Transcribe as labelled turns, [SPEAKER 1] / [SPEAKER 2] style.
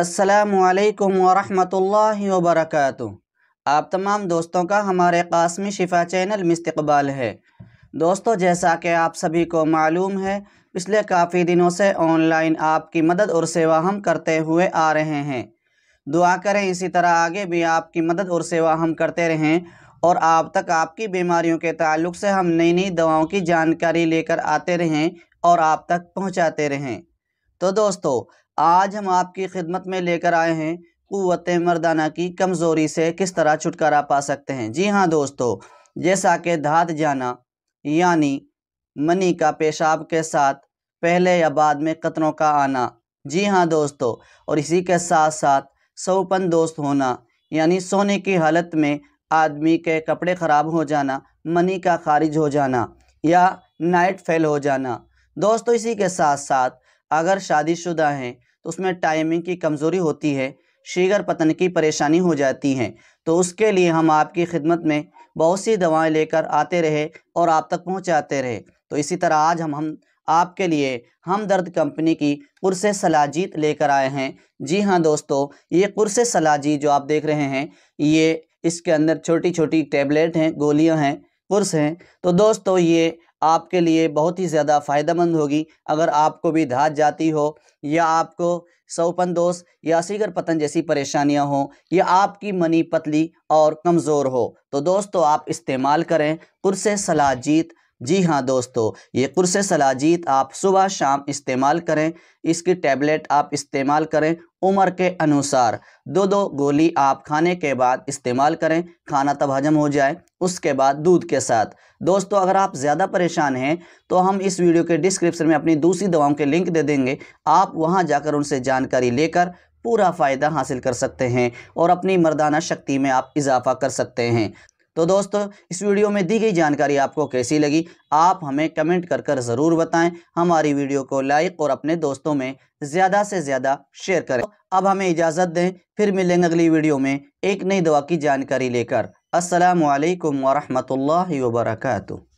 [SPEAKER 1] असलकम वरहमल वर्क आप तमाम दोस्तों का हमारे कासमी शिफा चैनल में इस्तबाल है दोस्तों जैसा कि आप सभी को मालूम है पिछले काफ़ी दिनों से ऑनलाइन आपकी मदद और सेवा हम करते हुए आ रहे हैं दुआ करें इसी तरह आगे भी आपकी मदद और सेवा हम करते रहें और आप तक आपकी बीमारियों के ताल्लुक से हम नई नई दवाओं की जानकारी लेकर आते रहें और आप तक पहुँचाते रहें तो दोस्तों आज हम आपकी खिदमत में लेकर आए हैं क़वत मर्दाना की कमज़ोरी से किस तरह छुटकारा पा सकते हैं जी हाँ दोस्तों जैसा कि धात जाना यानी मनी का पेशाब के साथ पहले या बाद में कतरों का आना जी हाँ दोस्तों और इसी के साथ साथ सौपन दोस्त होना यानी सोने की हालत में आदमी के कपड़े ख़राब हो जाना मनी का खारिज हो जाना या नाइट फेल हो जाना दोस्तों इसी के साथ साथ अगर शादीशुदा हैं तो उसमें टाइमिंग की कमज़ोरी होती है शीघ्र पतन की परेशानी हो जाती है तो उसके लिए हम आपकी खिदमत में बहुत सी दवाएं लेकर आते रहे और आप तक पहुंचाते रहे तो इसी तरह आज हम हम आपके लिए हम दर्द कंपनी की कुर्स सलाजीत लेकर आए हैं जी हाँ दोस्तों ये कुर्स सलाजीत जो आप देख रहे हैं ये इसके अंदर छोटी छोटी टेबलेट हैं गोलियां हैं कुरस हैं तो दोस्तों ये आपके लिए बहुत ही ज़्यादा फ़ायदेमंद होगी अगर आपको भी धात जाती हो या आपको सौपन दोष या सीगर पतन जैसी परेशानियां हों या आपकी मनी पतली और कमज़ोर हो तो दोस्तों आप इस्तेमाल करें कुरस सलाजीत जी हाँ दोस्तों ये कुरस सलाजीत आप सुबह शाम इस्तेमाल करें इसकी टैबलेट आप इस्तेमाल करें उम्र के अनुसार दो दो गोली आप खाने के बाद इस्तेमाल करें खाना तब हजम हो जाए उसके बाद दूध के साथ दोस्तों अगर आप ज़्यादा परेशान हैं तो हम इस वीडियो के डिस्क्रिप्शन में अपनी दूसरी दवाओं के लिंक दे देंगे आप वहाँ जाकर उनसे जानकारी लेकर पूरा फ़ायदा हासिल कर सकते हैं और अपनी मर्दाना शक्ति में आप इजाफा कर सकते हैं तो दोस्तों इस वीडियो में दी गई जानकारी आपको कैसी लगी आप हमें कमेंट कर कर ज़रूर बताएं हमारी वीडियो को लाइक और अपने दोस्तों में ज़्यादा से ज़्यादा शेयर करें अब हमें इजाज़त दें फिर मिलेंगे अगली वीडियो में एक नई दवा की जानकारी लेकर असलकम वरहमल वर्का